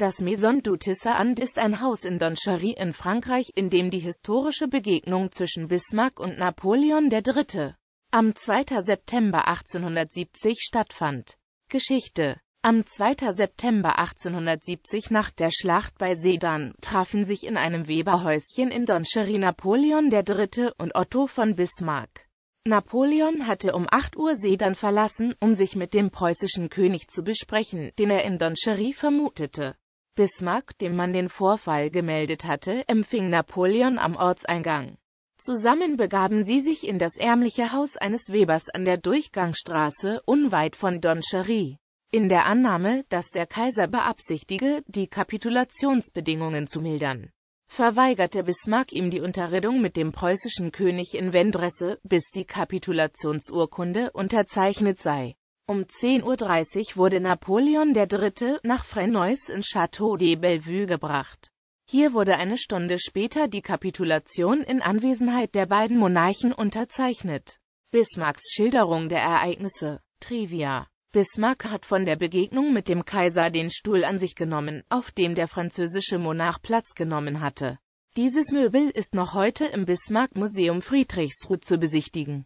Das Maison du Tisserand ist ein Haus in Donchery in Frankreich, in dem die historische Begegnung zwischen Bismarck und Napoleon III. am 2. September 1870 stattfand. Geschichte Am 2. September 1870 nach der Schlacht bei Sedan trafen sich in einem Weberhäuschen in Donchery Napoleon III. und Otto von Bismarck. Napoleon hatte um 8 Uhr Sedan verlassen, um sich mit dem preußischen König zu besprechen, den er in Donchery vermutete. Bismarck, dem man den Vorfall gemeldet hatte, empfing Napoleon am Ortseingang. Zusammen begaben sie sich in das ärmliche Haus eines Webers an der Durchgangsstraße, unweit von Donchery, in der Annahme, dass der Kaiser beabsichtige, die Kapitulationsbedingungen zu mildern. Verweigerte Bismarck ihm die Unterredung mit dem preußischen König in Vendresse, bis die Kapitulationsurkunde unterzeichnet sei. Um 10.30 Uhr wurde Napoleon III. nach Frenois in Château de Bellevue gebracht. Hier wurde eine Stunde später die Kapitulation in Anwesenheit der beiden Monarchen unterzeichnet. Bismarcks Schilderung der Ereignisse Trivia Bismarck hat von der Begegnung mit dem Kaiser den Stuhl an sich genommen, auf dem der französische Monarch Platz genommen hatte. Dieses Möbel ist noch heute im Bismarck-Museum Friedrichsruh zu besichtigen.